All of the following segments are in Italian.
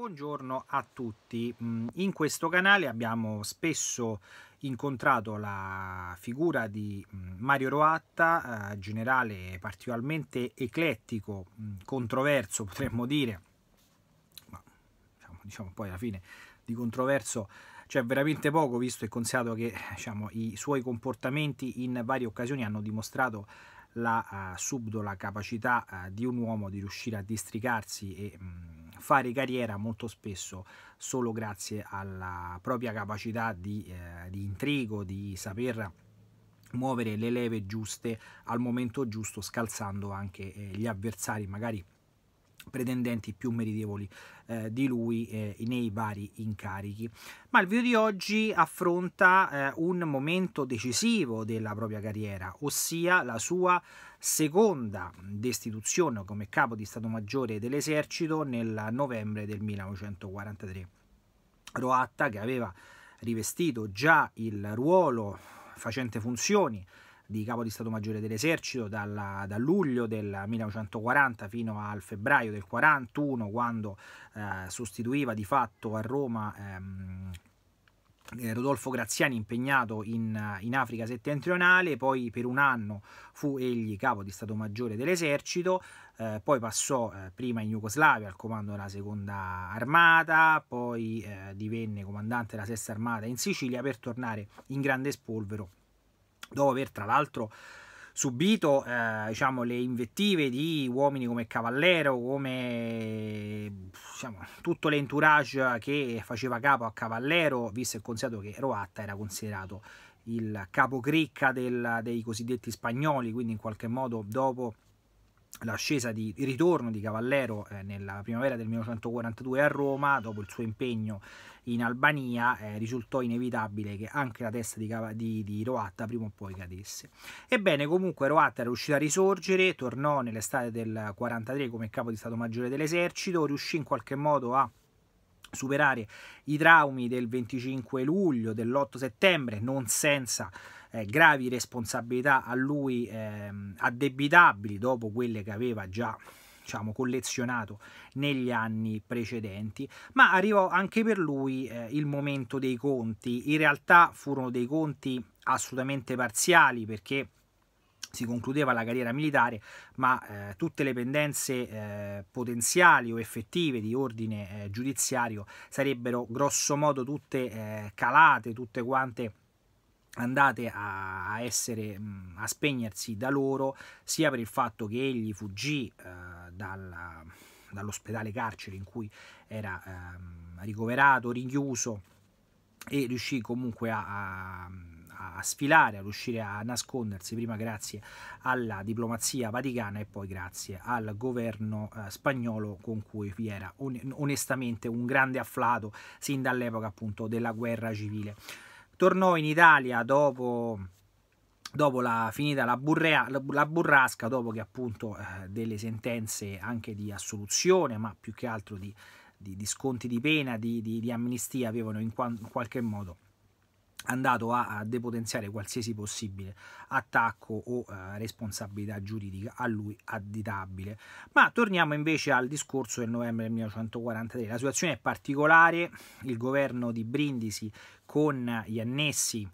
Buongiorno a tutti, mm, in questo canale abbiamo spesso incontrato la figura di mm, Mario Roatta, eh, generale particolarmente eclettico, mm, controverso potremmo dire, ma diciamo, diciamo poi alla fine di controverso c'è veramente poco visto e considerato che diciamo, i suoi comportamenti in varie occasioni hanno dimostrato la uh, eh, subdola capacità uh, di un uomo di riuscire a districarsi e mh, mm, fare carriera molto spesso solo grazie alla propria capacità di, eh, di intrigo, di saper muovere le leve giuste al momento giusto, scalzando anche eh, gli avversari magari pretendenti più meritevoli eh, di lui eh, nei vari incarichi. Ma il video di oggi affronta eh, un momento decisivo della propria carriera, ossia la sua seconda destituzione come capo di Stato Maggiore dell'Esercito nel novembre del 1943. Roatta, che aveva rivestito già il ruolo facente funzioni di capo di Stato Maggiore dell'Esercito dal, da luglio del 1940 fino al febbraio del 1941, quando eh, sostituiva di fatto a Roma ehm, eh, Rodolfo Graziani impegnato in, in, Africa settentrionale, poi per un anno fu egli capo di Stato Maggiore dell'esercito, eh, poi passò eh, prima in Jugoslavia al comando della seconda armata, poi eh, divenne comandante della sesta armata in Sicilia per tornare in grande spolvero dopo aver tra l'altro subito eh, diciamo, le invettive di uomini come Cavallero, come diciamo, tutto l'entourage che faceva capo a Cavallero, visto e considerato che Roatta era considerato il capocricca del, dei cosiddetti spagnoli, quindi in qualche modo dopo l'ascesa di ritorno di Cavallero eh, nella primavera del 1942 a Roma, dopo il suo impegno in Albania, eh, risultò inevitabile che anche la testa di, di, di, Roatta prima o poi cadesse. Ebbene, comunque Roatta era riuscito a risorgere, tornò nell'estate del 1943 come capo di Stato Maggiore dell'Esercito, riuscì in qualche modo a superare i traumi del 25 luglio, dell'8 settembre, non senza eh, gravi responsabilità a lui eh, addebitabili dopo quelle che aveva già diciamo, collezionato negli anni precedenti, ma arrivò anche per lui eh, il momento dei conti. In realtà furono dei conti assolutamente parziali perché si concludeva la carriera militare, ma eh, tutte le pendenze eh, potenziali o effettive di ordine eh, giudiziario sarebbero grossomodo tutte eh, calate, tutte quante andate a, essere, a spegnersi da loro sia per il fatto che egli fuggì eh, dalla, dall'ospedale carcere in cui era eh, ricoverato, rinchiuso e riuscì comunque a, a a sfilare, a riuscire a nascondersi prima grazie alla diplomazia vaticana e poi grazie al governo eh, spagnolo con cui vi era onestamente un grande afflato sin dall'epoca appunto della guerra civile tornò in Italia dopo, dopo la finita la, burrea, la, burrasca, dopo che appunto eh, delle sentenze anche di assoluzione, ma più che altro di, di, di sconti di pena, di, di amnistia avevano in, qua, in qualche modo andato a, depotenziare qualsiasi possibile attacco o eh, responsabilità giuridica a lui additabile. Ma torniamo invece al discorso del novembre 1943. La situazione è particolare, il governo di Brindisi con gli annessi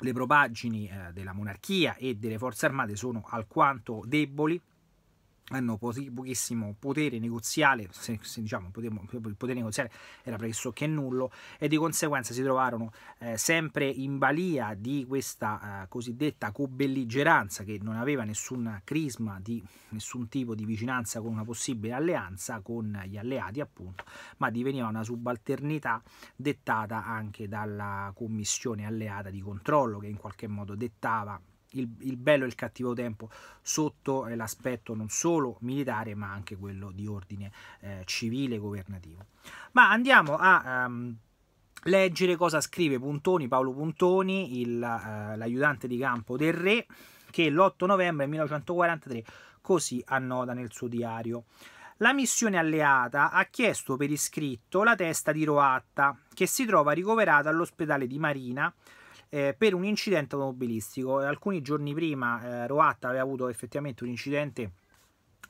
le propaggini eh, della monarchia e delle forze armate sono alquanto deboli hanno pochissimo potere negoziale, se, se diciamo il potere negoziale era pressoché nullo e di conseguenza si trovarono eh, sempre in balia di questa eh, cosiddetta cobelligeranza che non aveva nessun crisma di nessun tipo di vicinanza con una possibile alleanza con gli alleati appunto, ma diveniva una subalternità dettata anche dalla commissione alleata di controllo che in qualche modo dettava il, il bello e il cattivo tempo sotto eh, l'aspetto non solo militare ma anche quello di ordine eh, civile e governativo. Ma andiamo a... Um, leggere cosa scrive Puntoni, Paolo Puntoni, eh, l'aiutante eh, di campo del re, che l'8 novembre 1943 così annoda nel suo diario. La missione alleata ha chiesto per iscritto la testa di Roatta, che si trova ricoverata all'ospedale di Marina eh, per un incidente automobilistico. Alcuni giorni prima eh, Roatta aveva avuto effettivamente un incidente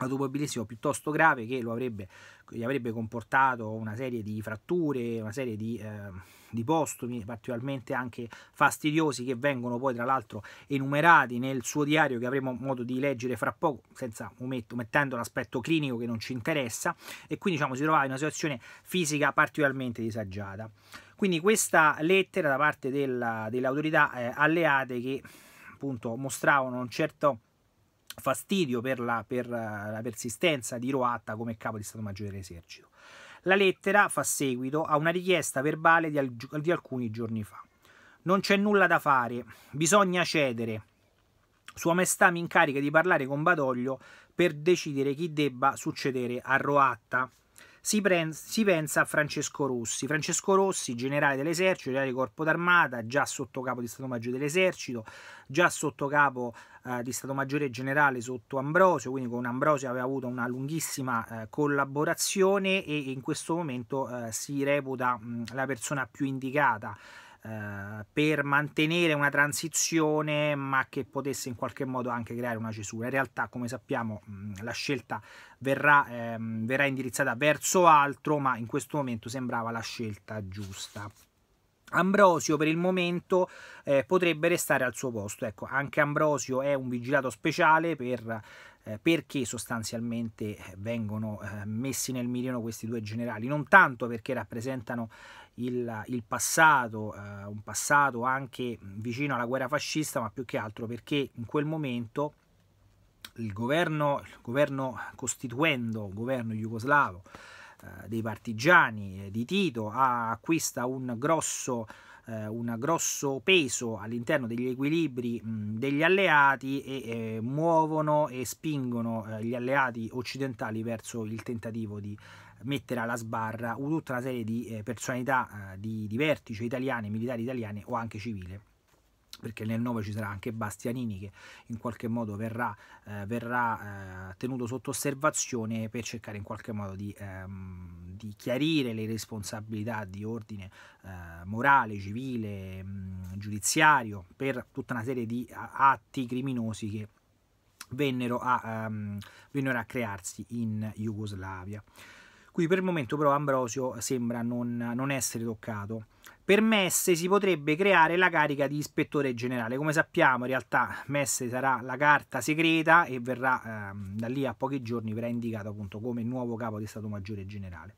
automobilistico piuttosto grave che lo avrebbe, gli avrebbe comportato una serie di fratture, una serie di, eh, di postumi particolarmente anche fastidiosi che vengono poi tra l'altro enumerati nel suo diario che avremo modo di leggere fra poco, senza ometto, omettendo l'aspetto clinico che non ci interessa e quindi diciamo, si trovava in una situazione fisica particolarmente disagiata. Quindi questa lettera da parte della, delle autorità eh, alleate che appunto mostravano un certo fastidio per la, per eh, la, persistenza di Roatta come capo di Stato Maggiore dell'Esercito. La lettera fa seguito a una richiesta verbale di, al, di alcuni giorni fa. Non c'è nulla da fare, bisogna cedere. Sua Maestà mi incarica di parlare con Badoglio per decidere chi debba succedere a Roatta. Si, pre- si pensa a Francesco Rossi. Francesco Rossi, generale dell'esercito, generale di corpo d'armata, già sotto capo di Stato Maggiore dell'esercito, già sotto capo eh, di Stato Maggiore generale sotto Ambrosio, quindi con Ambrosio aveva avuto una lunghissima eh, collaborazione e in questo momento eh, si reputa mh, la persona più indicata eh, per mantenere una transizione ma che potesse in qualche modo anche creare una cesura. In realtà come sappiamo la scelta verrà, ehm, verrà indirizzata verso altro ma in questo momento sembrava la scelta giusta. Ambrosio per il momento eh, potrebbe restare al suo posto, ecco anche Ambrosio è un vigilato speciale per eh, perché sostanzialmente eh, vengono messi nel mirino questi due generali, non tanto perché rappresentano il, il passato, eh, un passato anche vicino alla guerra fascista, ma più che altro perché in quel momento il governo, il governo costituendo, il governo jugoslavo, eh, dei partigiani eh, di Tito acquista un grosso, eh, un grosso peso all'interno degli equilibri degli alleati e eh, muovono e spingono eh, gli alleati occidentali verso il tentativo di mettere alla sbarra tutta una serie di eh, personalità eh, di, di vertice italiane, militari italiane o anche civile perché nel 9 ci sarà anche Bastianini che in qualche modo verrà, eh, verrà eh, tenuto sotto osservazione per cercare in qualche modo di, ehm, di chiarire le responsabilità di ordine eh, morale, civile, mh, mm, giudiziario per tutta una serie di atti criminosi che vennero a, um, vennero a crearsi in Jugoslavia. Qui per il momento però Ambrosio sembra non, non essere toccato. Per Messe si potrebbe creare la carica di ispettore generale. Come sappiamo, in realtà Messe sarà la carta segreta e verrà eh, da lì a pochi giorni verrà indicato appunto come nuovo capo di Stato Maggiore Generale.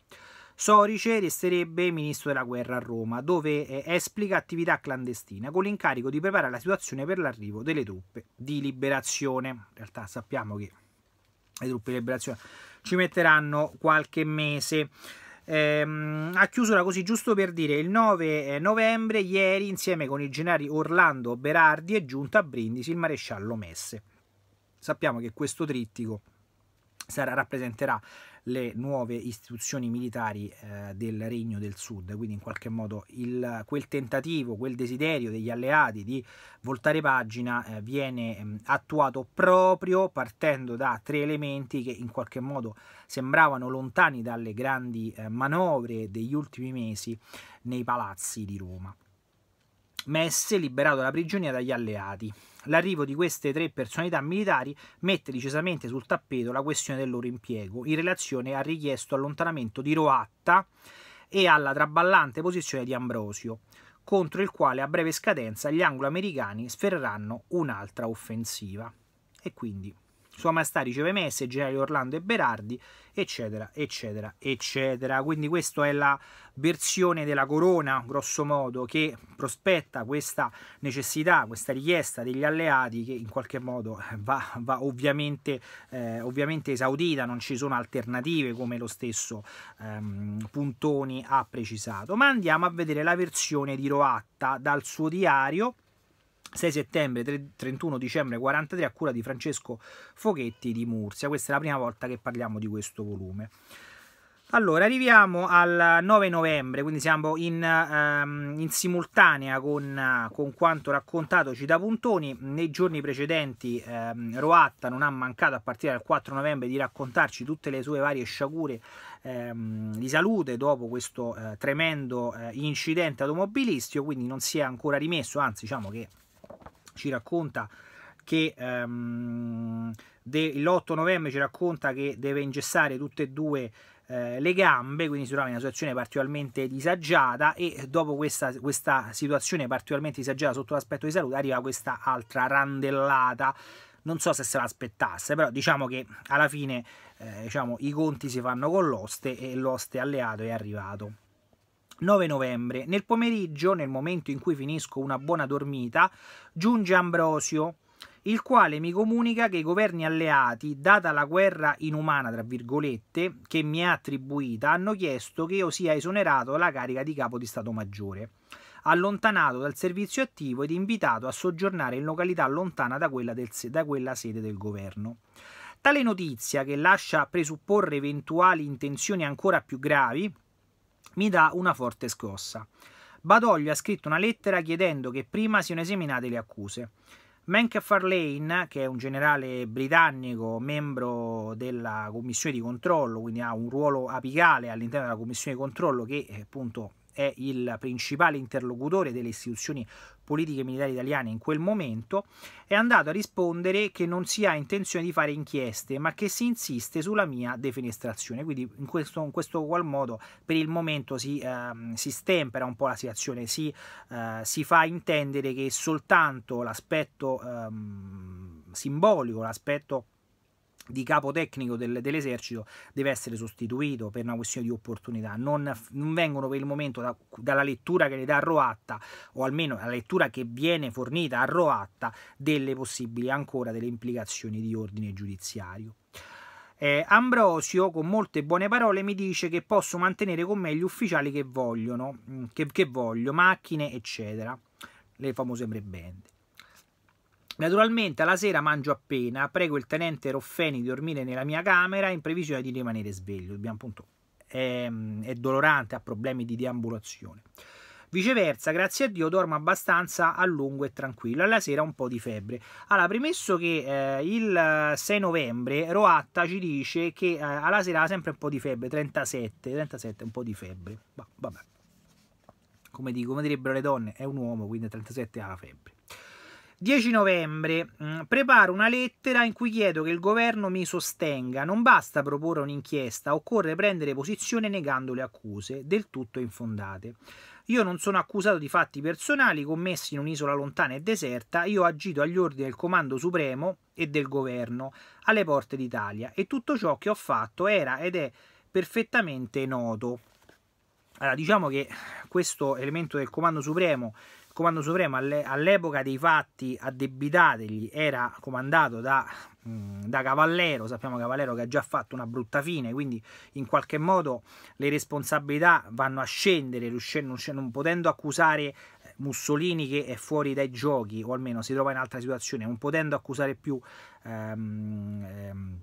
Sorice resterebbe ministro della guerra a Roma, dove eh, esplica attività clandestina con l'incarico di preparare la situazione per l'arrivo delle truppe di liberazione. In realtà sappiamo che le truppe di liberazione ci metteranno qualche mese ehm, a chiusura così giusto per dire il 9 eh, novembre ieri insieme con i generali Orlando Berardi è giunto a Brindisi il maresciallo Messe sappiamo che questo trittico sarà, rappresenterà le nuove istituzioni militari eh, del Regno del Sud, quindi in qualche modo il, quel tentativo, quel desiderio degli alleati di voltare pagina eh, viene mh, ehm, attuato proprio partendo da tre elementi che in qualche modo sembravano lontani dalle grandi eh, manovre degli ultimi mesi nei palazzi di Roma messe liberato dalla prigionia dagli alleati. L'arrivo di queste tre personalità militari mette decisamente sul tappeto la questione del loro impiego in relazione al richiesto allontanamento di Roatta e alla traballante posizione di Ambrosio, contro il quale a breve scadenza gli angloamericani sferreranno un'altra offensiva. E quindi sua Maestà riceve messe, generali Orlando e Berardi, eccetera, eccetera, eccetera. Quindi questa è la versione della corona, grosso modo, che prospetta questa necessità, questa richiesta degli alleati che in qualche modo eh, va, va ovviamente, eh, ovviamente, esaudita, non ci sono alternative come lo stesso ehm, Puntoni ha precisato. Ma andiamo a vedere la versione di Roatta dal suo diario 6 settembre, 3, 31 dicembre 43 a cura di Francesco Foghetti di Mursia. Questa è la prima volta che parliamo di questo volume. Allora, arriviamo al 9 novembre, quindi siamo in, ehm, in simultanea con, con, quanto raccontatoci da Puntoni. Nei giorni precedenti ehm, Roatta non ha mancato a partire dal 4 novembre di raccontarci tutte le sue varie sciagure ehm, di salute dopo questo eh, tremendo eh, incidente automobilistico, quindi non si è ancora rimesso, anzi diciamo che ci racconta che um, de, l'8 novembre ci racconta che deve ingessare tutte e due eh, le gambe, quindi si trova in una situazione particolarmente disagiata e dopo questa, questa situazione particolarmente disagiata sotto l'aspetto di salute arriva questa altra randellata non so se se l'aspettasse, però diciamo che alla fine eh, diciamo, i conti si fanno con l'oste e l'oste alleato è arrivato. 9 novembre. Nel pomeriggio, nel momento in cui finisco una buona dormita, giunge Ambrosio, il quale mi comunica che i governi alleati, data la guerra inumana, tra virgolette, che mi è attribuita, hanno chiesto che io sia esonerato dalla carica di capo di Stato Maggiore, allontanato dal servizio attivo ed invitato a soggiornare in località lontana da quella, del, da quella sede del governo. Tale notizia, che lascia presupporre eventuali intenzioni ancora più gravi, mi dà una forte scossa. Badoglio ha scritto una lettera chiedendo che prima siano esaminate le accuse. Farlane, che è un generale britannico, membro della commissione di controllo, quindi ha un ruolo apicale all'interno della commissione di controllo che eh, appunto è il principale interlocutore delle istituzioni politiche militari italiane in quel momento, è andato a rispondere che non si ha intenzione di fare inchieste, ma che si insiste sulla mia defenestrazione. Quindi in questo, in questo qual modo per il momento si, eh, si, stempera un po' la situazione, si, eh, si fa intendere che soltanto l'aspetto eh, simbolico, l'aspetto di capo tecnico del, dell'esercito deve essere sostituito per una questione di opportunità. Non, non vengono per il momento da, dalla lettura che le dà Roatta, o almeno la lettura che viene fornita a Roatta, delle possibili ancora delle implicazioni di ordine giudiziario. Eh, Ambrosio, con molte buone parole, mi dice che posso mantenere con me gli ufficiali che vogliono, mm, che, che voglio, macchine, eccetera, le famose prebende. Naturalmente alla sera mangio appena, prego il tenente Roffeni di dormire nella mia camera in previsione di rimanere sveglio. Dobbiamo appunto è, ehm, è dolorante, ha problemi di deambulazione. Viceversa, grazie a Dio dormo abbastanza a lungo e tranquillo, alla sera un po' di febbre. Allora, premesso che eh, il 6 novembre Roatta ci dice che eh, alla sera ha sempre un po' di febbre, 37, 37 un po' di febbre. Bah, vabbè. Come, dico, come direbbero le donne, è un uomo, quindi 37 ha la febbre. 10 novembre mm, preparo una lettera in cui chiedo che il governo mi sostenga. Non basta proporre un'inchiesta, occorre prendere posizione negando le accuse, del tutto infondate. Io non sono accusato di fatti personali commessi in un'isola lontana e deserta, io ho agito agli ordini del Comando Supremo e del governo alle porte d'Italia e tutto ciò che ho fatto era ed è perfettamente noto. Allora, diciamo che questo elemento del Comando Supremo comando supremo all'epoca dei fatti addebitategli era comandato da, mm, da Cavallero, sappiamo Cavallero che ha già fatto una brutta fine, quindi in qualche modo le responsabilità vanno a scendere, riuscendo, non potendo accusare eh, Mussolini che è fuori dai giochi, o almeno si trova in altra situazione, non potendo accusare più... Ehm, ehm,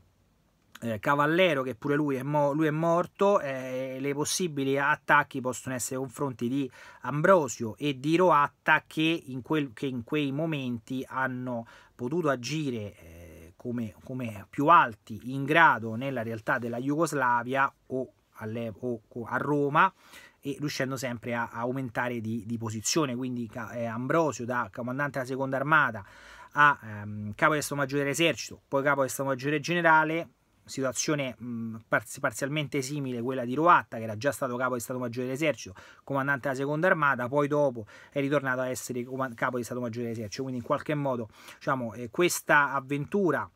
eh, Cavallero che pure lui è, mo lui è morto eh, le possibili attacchi possono essere confronti di Ambrosio e di Roatta che in, che in quei momenti hanno potuto agire eh, come, come, più alti in grado nella realtà della Jugoslavia o, o a Roma e riuscendo sempre a, a aumentare di, di, posizione quindi eh, Ambrosio da comandante della seconda armata a ehm, capo del Stato Maggiore dell'Esercito poi capo del Stato Maggiore Generale situazione mh, parzialmente simile a quella di Roatta, che era già stato capo di Stato Maggiore dell'Esercito, comandante della Seconda Armata, poi dopo è ritornato a essere capo di Stato Maggiore dell'Esercito, quindi in qualche modo diciamo, eh, questa avventura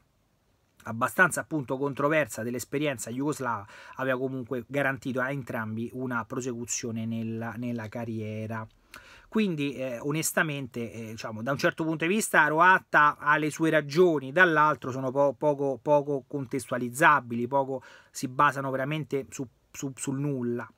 abbastanza appunto controversa dell'esperienza jugoslava aveva comunque garantito a entrambi una prosecuzione nella, nella carriera. Quindi eh, onestamente, eh, diciamo, da un certo punto di vista Roatta ha le sue ragioni, dall'altro sono po poco, poco, contestualizzabili, poco si basano veramente su, su, sul nulla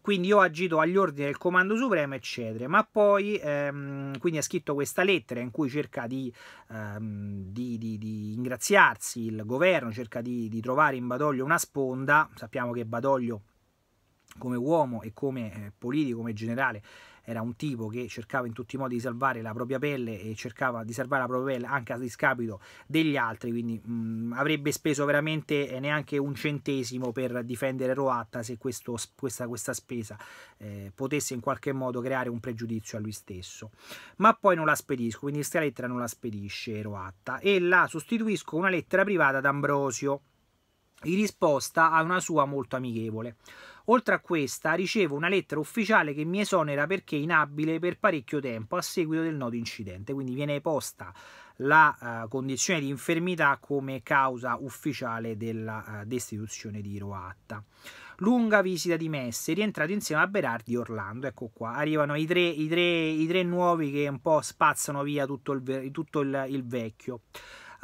quindi io ho agito agli ordini del comando supremo eccetera ma poi ehm, quindi ha scritto questa lettera in cui cerca di, ehm, di, di, di ingraziarsi il governo cerca di, trovare in Badoglio una sponda sappiamo che Badoglio come uomo e come eh, politico come generale era un tipo che cercava in tutti i modi di salvare la propria pelle e cercava di salvare la propria pelle anche a discapito degli altri, quindi mh, mm, avrebbe speso veramente eh, neanche un centesimo per difendere Roatta se questo, questa, questa, spesa eh, potesse in qualche modo creare un pregiudizio a lui stesso. Ma poi non la spedisco, quindi questa lettera non la spedisce Roatta e la sostituisco con una lettera privata ad Ambrosio in risposta a una sua molto amichevole. Oltre a questa, ricevo una lettera ufficiale che mi esonera perché inabile per parecchio tempo a seguito del noto incidente, quindi viene posta la uh, condizione di infermità come causa ufficiale della uh, destituzione di Roatta. Lunga visita di Messe, rientrato insieme a Berardi e Orlando, ecco qua, arrivano i tre, i tre, i tre nuovi che un po' spazzano via tutto il, tutto il, il vecchio.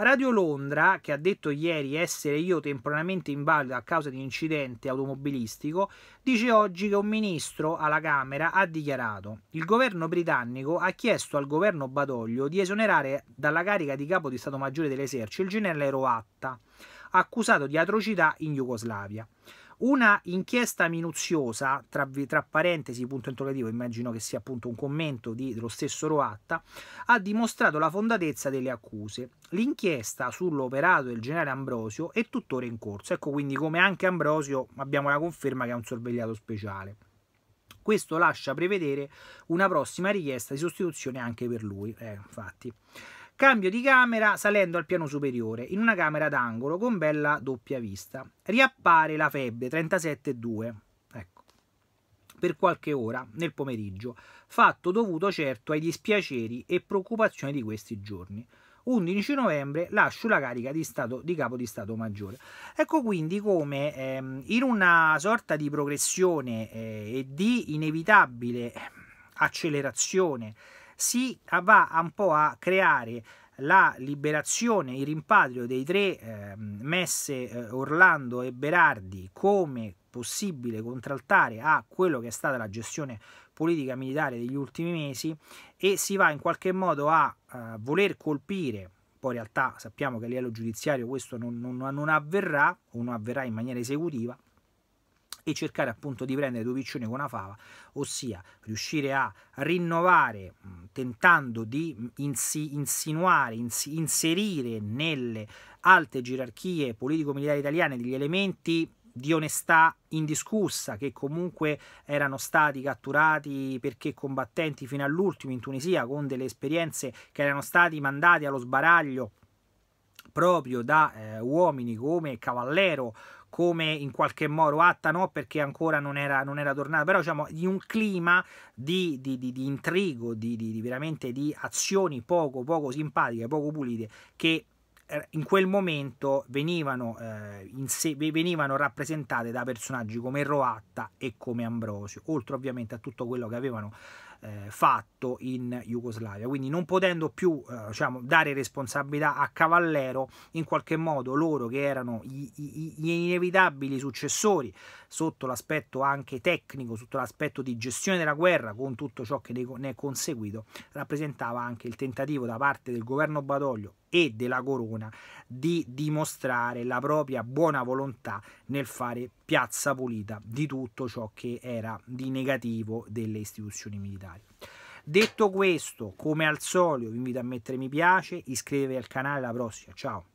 Radio Londra, che ha detto ieri essere io temporaneamente invalido a causa di un incidente automobilistico, dice oggi che un ministro alla Camera ha dichiarato il governo britannico ha chiesto al governo Badoglio di esonerare dalla carica di capo di Stato Maggiore dell'Esercito il generale Roatta, accusato di atrocità in Jugoslavia. Una inchiesta minuziosa, tra, tra parentesi, punto interrogativo, immagino che sia appunto un commento di, dello stesso Roatta, ha dimostrato la fondatezza delle accuse. L'inchiesta sull'operato del generale Ambrosio è tuttora in corso. Ecco quindi come anche Ambrosio abbiamo la conferma che è un sorvegliato speciale. Questo lascia prevedere una prossima richiesta di sostituzione anche per lui. Eh, infatti. Cambio di camera salendo al piano superiore, in una camera d'angolo con bella doppia vista. Riappare la febbre 37,2 ecco, per qualche ora nel pomeriggio, fatto dovuto certo ai dispiaceri e preoccupazioni di questi giorni. 11 novembre lascio la carica di, stato, di, capo di Stato Maggiore. Ecco quindi come ehm, in una sorta di progressione eh, e di inevitabile accelerazione si va un po' a creare la liberazione, il rimpatrio dei tre eh, messe eh, Orlando e Berardi come possibile contraltare a quello che è stata la gestione politica militare degli ultimi mesi e si va in qualche modo a eh, voler colpire poi in realtà sappiamo che a livello giudiziario questo non, non, non avverrà o non avverrà in maniera esecutiva e cercare appunto di prendere due piccioni con una fava, ossia riuscire a rinnovare mm, tentando di mm, insinuare, inserire nelle alte gerarchie politico-militari italiane degli elementi di onestà indiscussa che comunque erano stati catturati perché combattenti fino all'ultimo in Tunisia con delle esperienze che erano stati mandati allo sbaraglio proprio da eh, uomini come Cavallero, come in qualche modo Atta no perché ancora non era, non era tornata, però diciamo di un clima di, di, di, di intrigo, di, veramente di azioni poco, poco simpatiche, poco pulite, che eh, in quel momento venivano, eh, se, venivano, rappresentate da personaggi come Roatta e come Ambrosio, oltre ovviamente a tutto quello che avevano eh, fatto in Jugoslavia. Quindi non potendo più eh, diciamo, dare responsabilità a Cavallero, in qualche modo loro che erano gli, gli, gli inevitabili successori sotto l'aspetto anche tecnico, sotto l'aspetto di gestione della guerra, con tutto ciò che ne è conseguito, rappresentava anche il tentativo da parte del governo Badoglio e della Corona di dimostrare la propria buona volontà nel fare piazza pulita di tutto ciò che era di negativo delle istituzioni militari. Detto questo, come al solito, vi invito a mettere mi piace, iscrivetevi al canale, alla prossima, ciao!